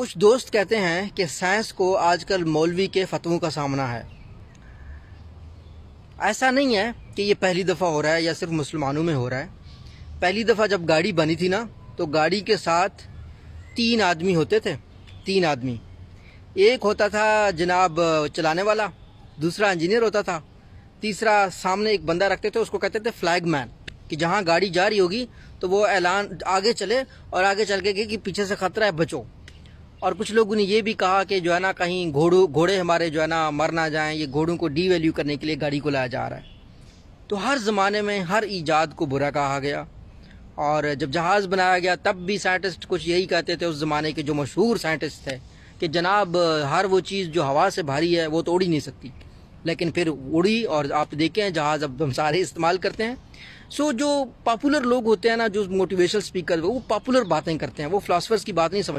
कुछ दोस्त कहते हैं कि साइंस को आजकल मौलवी के फतवों का सामना है ऐसा नहीं है कि ये पहली दफ़ा हो रहा है या सिर्फ मुसलमानों में हो रहा है पहली दफ़ा जब गाड़ी बनी थी ना तो गाड़ी के साथ तीन आदमी होते थे तीन आदमी एक होता था जनाब चलाने वाला दूसरा इंजीनियर होता था तीसरा सामने एक बंदा रखते थे उसको कहते थे फ्लैग मैन कि जहाँ गाड़ी जा रही होगी तो वो ऐलान आगे चले और आगे चल के कि पीछे से खतरा है बचो और कुछ लोगों ने ये भी कहा कि जो है ना कहीं घोड़ों घोड़े हमारे जो है ना मर ना जाएं ये घोड़ों को डीवैल्यू करने के लिए गाड़ी को लाया जा रहा है तो हर ज़माने में हर ईजाद को बुरा कहा गया और जब जहाज़ बनाया गया तब भी साइंटिस्ट कुछ यही कहते थे उस ज़माने के जो मशहूर साइंटिस्ट थे कि जनाब हर वो चीज़ जो हवा से भारी है वो तो उड़ ही नहीं सकती लेकिन फिर उड़ी और आप देखें जहाज़ अब हम सारे इस्तेमाल करते हैं सो जो पॉपुलर लोग होते हैं ना जो मोटिवेशनल स्पीकर वो पॉपुलर बातें करते हैं वो फ़िलासफ़र्स की बात नहीं समझ